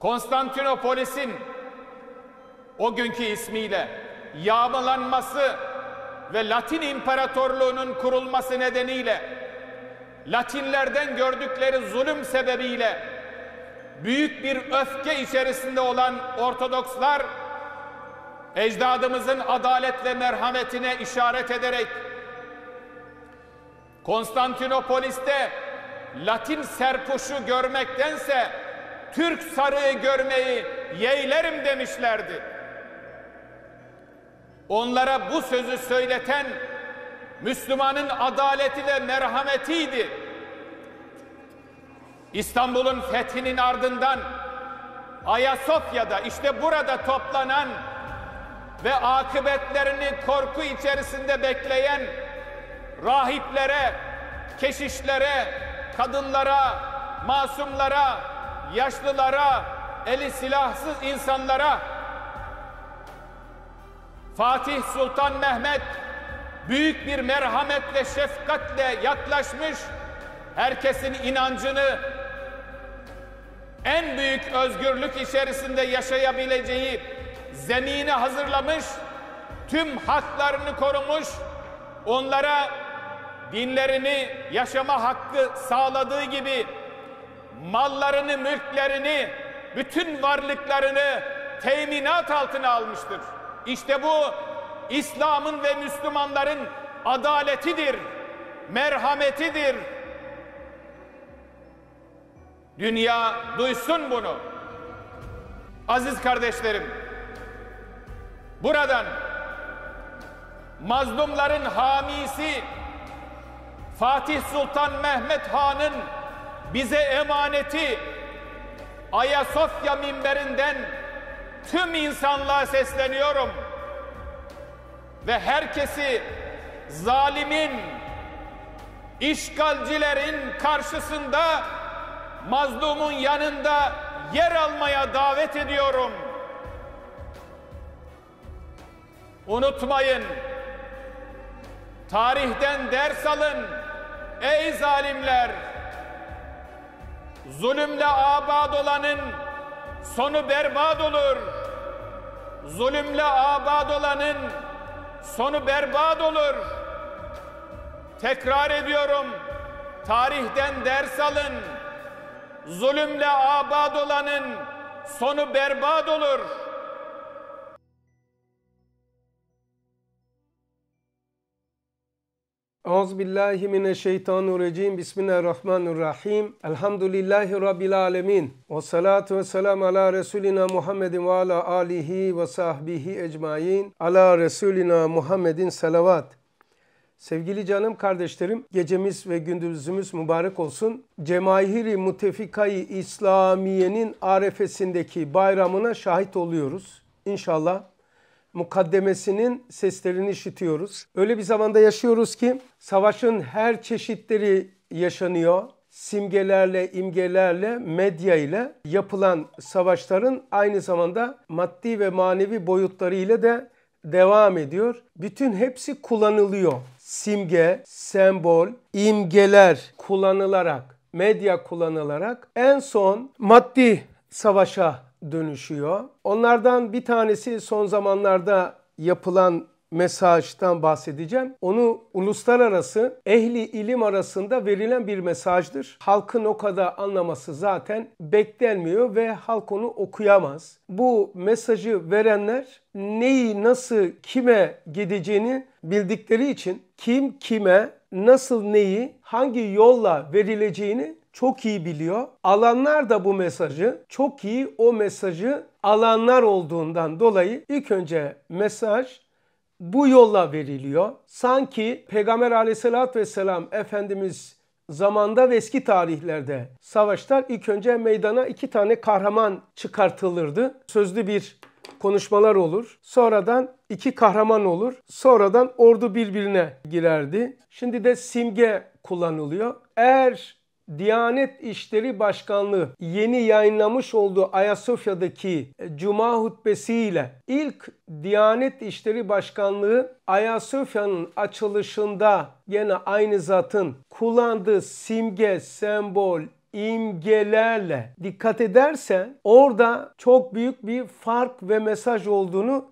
Konstantinopolis'in o günkü ismiyle yağmalanması ve Latin İmparatorluğu'nun kurulması nedeniyle Latinlerden gördükleri zulüm sebebiyle büyük bir öfke içerisinde olan Ortodokslar ecdadımızın adalet ve merhametine işaret ederek Konstantinopolis'te Latin serpuşu görmektense Türk sarığı görmeyi yeğlerim demişlerdi. Onlara bu sözü söyleten Müslümanın adaleti ve merhametiydi. İstanbul'un fethinin ardından Ayasofya'da işte burada toplanan ve akıbetlerini korku içerisinde bekleyen rahiplere, keşişlere, kadınlara, masumlara, yaşlılara, eli silahsız insanlara Fatih Sultan Mehmet büyük bir merhametle, şefkatle yaklaşmış, herkesin inancını en büyük özgürlük içerisinde yaşayabileceği zemini hazırlamış, tüm haklarını korumuş, onlara dinlerini yaşama hakkı sağladığı gibi mallarını, mülklerini, bütün varlıklarını teminat altına almıştır. İşte bu İslam'ın ve Müslümanların adaletidir, merhametidir. Dünya duysun bunu. Aziz kardeşlerim, buradan mazlumların hamisi Fatih Sultan Mehmet Han'ın bize emaneti Ayasofya minberinden tüm insanlığa sesleniyorum ve herkesi zalimin işgalcilerin karşısında mazlumun yanında yer almaya davet ediyorum. Unutmayın. Tarihten ders alın ey zalimler. Zulümle abad olanın sonu berbat olur. Zulümle abad olanın sonu berbat olur. Tekrar ediyorum. Tarihten ders alın. Zulümle abad olanın sonu berbat olur. Euzubillahimineşşeytanirracim. Bismillahirrahmanirrahim. Elhamdülillahi Rabbil alemin. Ve salatu ve selam ala Resulina Muhammedin ve ala alihi ve sahbihi ecmain. Ala Resulina Muhammedin salavat. Sevgili canım kardeşlerim, gecemiz ve gündüzümüz mübarek olsun. Cemahiri Mutefikayı İslamiye'nin arefesindeki bayramına şahit oluyoruz. İnşallah mukaddemesinin seslerini işitiyoruz. Öyle bir zamanda yaşıyoruz ki savaşın her çeşitleri yaşanıyor. Simgelerle, imgelerle, medya ile yapılan savaşların aynı zamanda maddi ve manevi boyutları ile de devam ediyor. Bütün hepsi kullanılıyor. Simge, sembol, imgeler kullanılarak, medya kullanılarak en son maddi savaşa dönüşüyor. Onlardan bir tanesi son zamanlarda yapılan mesajdan bahsedeceğim. Onu uluslararası ehli ilim arasında verilen bir mesajdır. Halkın o kadar anlaması zaten beklenmiyor ve halk onu okuyamaz. Bu mesajı verenler neyi nasıl kime gideceğini bildikleri için kim kime nasıl neyi hangi yolla verileceğini çok iyi biliyor. Alanlar da bu mesajı çok iyi o mesajı alanlar olduğundan dolayı ilk önce mesaj bu yolla veriliyor. Sanki Peygamber aleyhissalatü vesselam Efendimiz zamanda ve eski tarihlerde savaşlar ilk önce meydana iki tane kahraman çıkartılırdı. Sözlü bir konuşmalar olur. Sonradan iki kahraman olur. Sonradan ordu birbirine girerdi. Şimdi de simge kullanılıyor. Eğer Diyanet İşleri Başkanlığı yeni yayınlamış olduğu Ayasofya'daki e, cuma hutbesiyle ilk Diyanet İşleri Başkanlığı Ayasofya'nın açılışında gene aynı zatın kullandığı simge, sembol, imgelerle dikkat edersen orada çok büyük bir fark ve mesaj olduğunu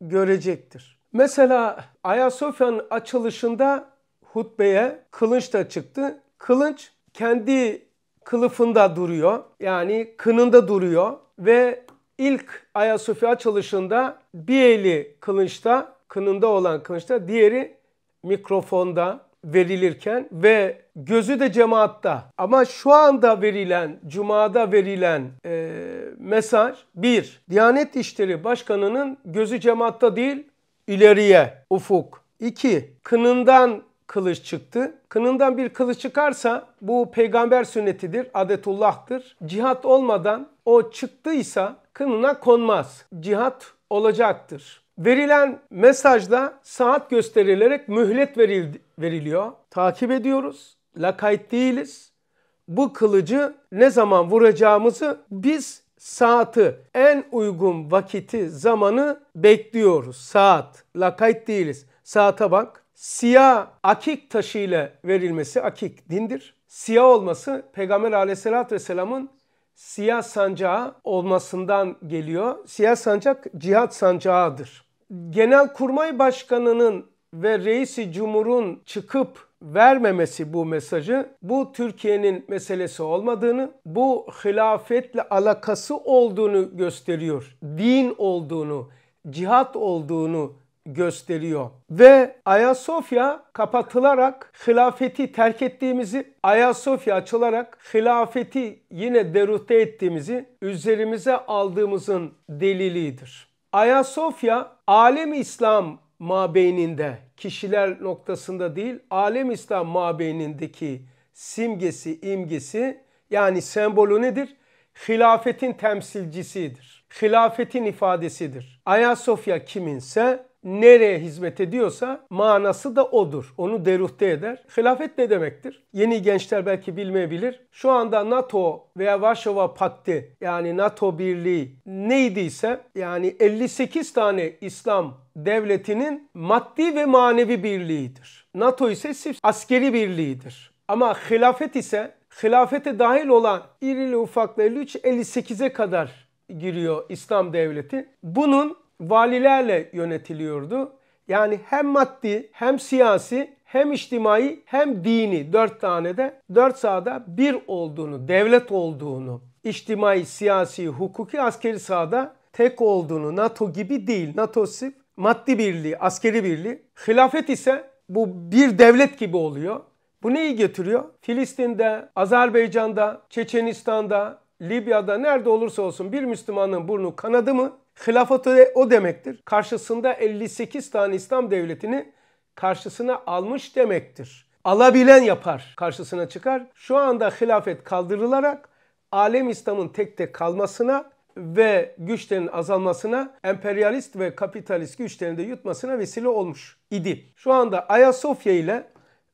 görecektir. Mesela Ayasofya'nın açılışında hutbeye kılıç da çıktı. Kılıç kendi kılıfında duruyor. Yani kınında duruyor ve ilk Ayasofya açılışında bir eli kılıçta, kınında olan kılıçta, diğeri mikrofonda verilirken ve gözü de cemaatta. Ama şu anda verilen, cumada verilen e, mesaj bir, Diyanet İşleri Başkanı'nın gözü cemaatta değil, ileriye, ufuk. İki, kınından kılıç çıktı. Kınından bir kılıç çıkarsa bu peygamber sünnetidir, adetullah'tır. Cihat olmadan o çıktıysa kınına konmaz. Cihat olacaktır. Verilen mesajda saat gösterilerek mühlet verildi, veriliyor. Takip ediyoruz. Lakayt değiliz. Bu kılıcı ne zaman vuracağımızı biz saati, en uygun vakiti, zamanı bekliyoruz. Saat, lakayt değiliz. Saate bak. Siyah akik taşı ile verilmesi akik dindir. Siyah olması Peygamber aleyhissalatü vesselamın siyah sancağı olmasından geliyor. Siyah sancak cihat sancağıdır. Genel Kurmay Başkanı'nın ve reisi cumhurun çıkıp vermemesi bu mesajı bu Türkiye'nin meselesi olmadığını, bu hilafetle alakası olduğunu gösteriyor. Din olduğunu, cihat olduğunu gösteriyor. Ve Ayasofya kapatılarak hilafeti terk ettiğimizi, Ayasofya açılarak hilafeti yine derute ettiğimizi üzerimize aldığımızın delilidir. Ayasofya alem İslam mabeyninde kişiler noktasında değil alem İslam mabeynindeki simgesi imgesi yani sembolü nedir? Hilafetin temsilcisidir. Hilafetin ifadesidir. Ayasofya kiminse nereye hizmet ediyorsa manası da odur. Onu deruhte eder. Hilafet ne demektir? Yeni gençler belki bilmeyebilir. Şu anda NATO veya Varşova Pakti yani NATO Birliği neydiyse yani 58 tane İslam devletinin maddi ve manevi birliğidir. NATO ise askeri birliğidir. Ama hilafet ise hilafete dahil olan irili ufaklı 53-58'e kadar giriyor İslam devleti. Bunun valilerle yönetiliyordu. Yani hem maddi hem siyasi hem içtimai hem dini dört tane de dört sahada bir olduğunu, devlet olduğunu, içtimai, siyasi, hukuki, askeri sahada tek olduğunu, NATO gibi değil. NATO sırf maddi birliği, askeri birliği. Hilafet ise bu bir devlet gibi oluyor. Bu neyi getiriyor? Filistin'de, Azerbaycan'da, Çeçenistan'da, Libya'da nerede olursa olsun bir Müslümanın burnu kanadı mı Hilafatı o demektir. Karşısında 58 tane İslam devletini karşısına almış demektir. Alabilen yapar karşısına çıkar. Şu anda hilafet kaldırılarak alem İslam'ın tek tek kalmasına ve güçlerin azalmasına, emperyalist ve kapitalist güçlerin de yutmasına vesile olmuş idi. Şu anda Ayasofya ile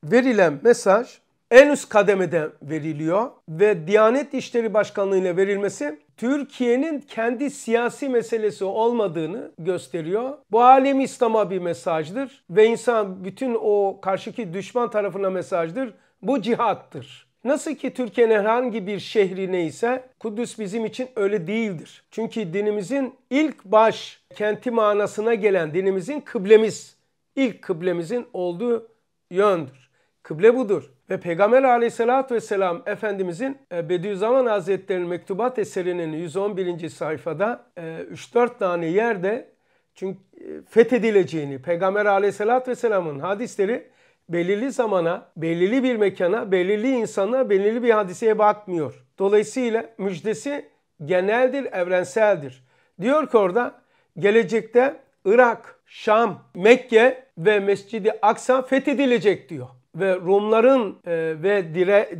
verilen mesaj en üst kademede veriliyor ve Diyanet İşleri Başkanlığı ile verilmesi Türkiye'nin kendi siyasi meselesi olmadığını gösteriyor. Bu alem İslam'a bir mesajdır ve insan bütün o karşıki düşman tarafına mesajdır. Bu cihattır. Nasıl ki Türkiye'nin herhangi bir şehri neyse Kudüs bizim için öyle değildir. Çünkü dinimizin ilk baş kenti manasına gelen dinimizin kıblemiz, ilk kıblemizin olduğu yöndür. Kıble budur. Ve Peygamber aleyhissalatü vesselam Efendimizin e, Bediüzzaman Hazretleri'nin mektubat eserinin 111. sayfada 3-4 e, tane yerde çünkü e, fethedileceğini, Peygamber aleyhissalatü vesselamın hadisleri belirli zamana, belirli bir mekana, belirli insana, belirli bir hadiseye bakmıyor. Dolayısıyla müjdesi geneldir, evrenseldir. Diyor ki orada gelecekte Irak, Şam, Mekke ve Mescidi Aksa fethedilecek diyor ve Rumların e, ve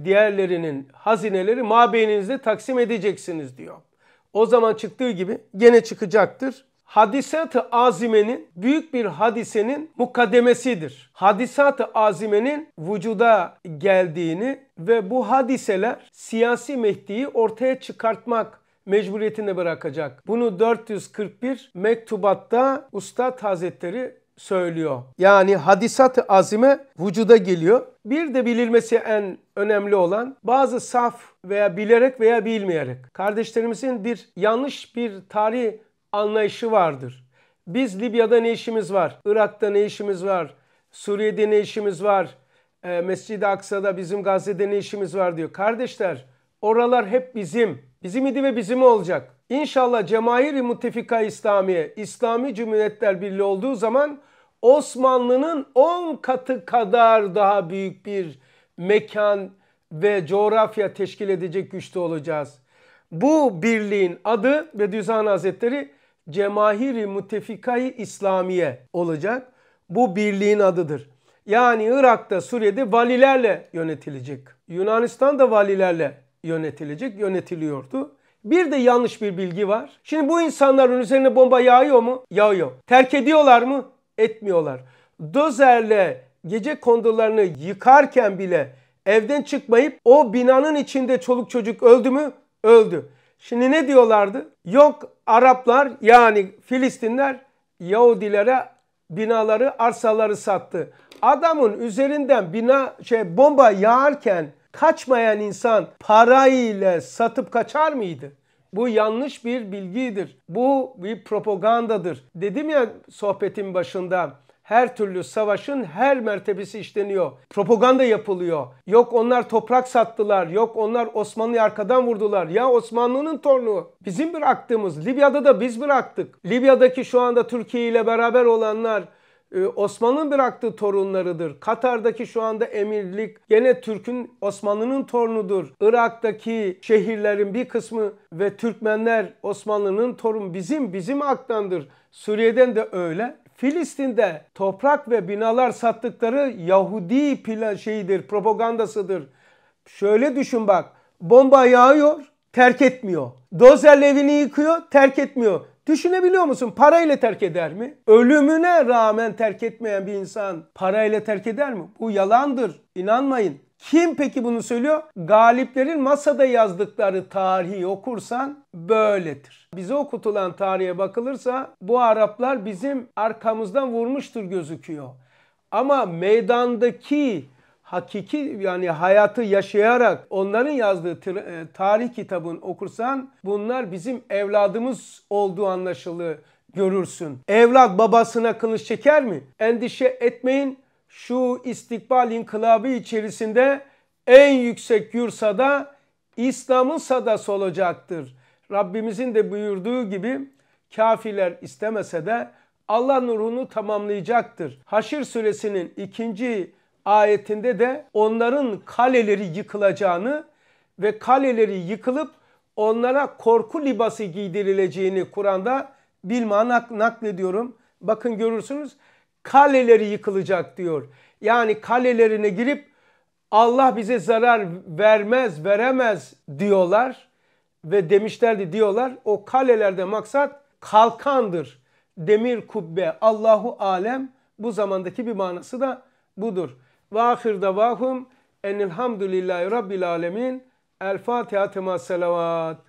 diğerlerinin hazineleri mabeyninizde taksim edeceksiniz diyor. O zaman çıktığı gibi gene çıkacaktır. Hadisat-ı azimenin büyük bir hadisenin mukaddemesidir. Hadisat-ı azimenin vücuda geldiğini ve bu hadiseler siyasi Mehdi'yi ortaya çıkartmak mecburiyetine bırakacak. Bunu 441 mektubatta Ustad Hazretleri söylüyor. Yani hadisat-ı azime vücuda geliyor. Bir de bilinmesi en önemli olan bazı saf veya bilerek veya bilmeyerek. Kardeşlerimizin bir yanlış bir tarih anlayışı vardır. Biz Libya'da ne işimiz var? Irak'ta ne işimiz var? Suriye'de ne işimiz var? E, Mescid-i Aksa'da bizim Gazze'de ne işimiz var diyor. Kardeşler oralar hep bizim. Bizim idi ve bizim olacak. İnşallah Cemahir-i Muttefika İslamiye, İslami Cumhuriyetler Birliği olduğu zaman Osmanlı'nın 10 katı kadar daha büyük bir mekan ve coğrafya teşkil edecek güçte olacağız. Bu birliğin adı Bediüzzaman Hazretleri Cemahir-i Mutefikayı İslamiye olacak. Bu birliğin adıdır. Yani Irak'ta, Suriye'de valilerle yönetilecek. Yunanistan'da valilerle yönetilecek, yönetiliyordu. Bir de yanlış bir bilgi var. Şimdi bu insanların üzerine bomba yağıyor mu? Yağıyor. Terk ediyorlar mı? Etmiyorlar. Dozerle gece kondularını yıkarken bile evden çıkmayıp o binanın içinde çoluk çocuk öldü mü? Öldü. Şimdi ne diyorlardı? Yok Araplar yani Filistinler Yahudilere binaları, arsaları sattı. Adamın üzerinden bina şey bomba yağarken kaçmayan insan parayla satıp kaçar mıydı? Bu yanlış bir bilgidir. Bu bir propagandadır. Dedim ya sohbetin başında her türlü savaşın her mertebesi işleniyor. Propaganda yapılıyor. Yok onlar toprak sattılar. Yok onlar Osmanlı'yı arkadan vurdular. Ya Osmanlı'nın torunu. Bizim bıraktığımız. Libya'da da biz bıraktık. Libya'daki şu anda Türkiye ile beraber olanlar ee, Osmanlı'nın bıraktığı torunlarıdır. Katar'daki şu anda emirlik gene Türk'ün Osmanlı'nın torunudur. Irak'taki şehirlerin bir kısmı ve Türkmenler Osmanlı'nın torun bizim bizim aktandır. Suriye'den de öyle. Filistin'de toprak ve binalar sattıkları Yahudi plan şeyidir, propagandasıdır. Şöyle düşün bak. Bomba yağıyor, terk etmiyor. Dozer evini yıkıyor, terk etmiyor. Düşünebiliyor musun? Parayla terk eder mi? Ölümüne rağmen terk etmeyen bir insan parayla terk eder mi? Bu yalandır. İnanmayın. Kim peki bunu söylüyor? Galiplerin masada yazdıkları tarihi okursan böyledir. Bize okutulan tarihe bakılırsa bu Araplar bizim arkamızdan vurmuştur gözüküyor. Ama meydandaki hakiki yani hayatı yaşayarak onların yazdığı e, tarih kitabını okursan bunlar bizim evladımız olduğu anlaşılır görürsün. Evlat babasına kılıç çeker mi? Endişe etmeyin. Şu istikbal inkılabı içerisinde en yüksek yursada İslam'ın sadası olacaktır. Rabbimizin de buyurduğu gibi kafirler istemese de Allah nurunu tamamlayacaktır. Haşir suresinin ikinci ayetinde de onların kaleleri yıkılacağını ve kaleleri yıkılıp onlara korku libası giydirileceğini Kur'an'da bilma naklediyorum. Bakın görürsünüz kaleleri yıkılacak diyor. Yani kalelerine girip Allah bize zarar vermez, veremez diyorlar ve demişlerdi diyorlar. O kalelerde maksat kalkandır. Demir kubbe Allahu alem bu zamandaki bir manası da budur. Ve ahir davahum enilhamdülillahi rabbil alemin. El Fatiha tema selavat.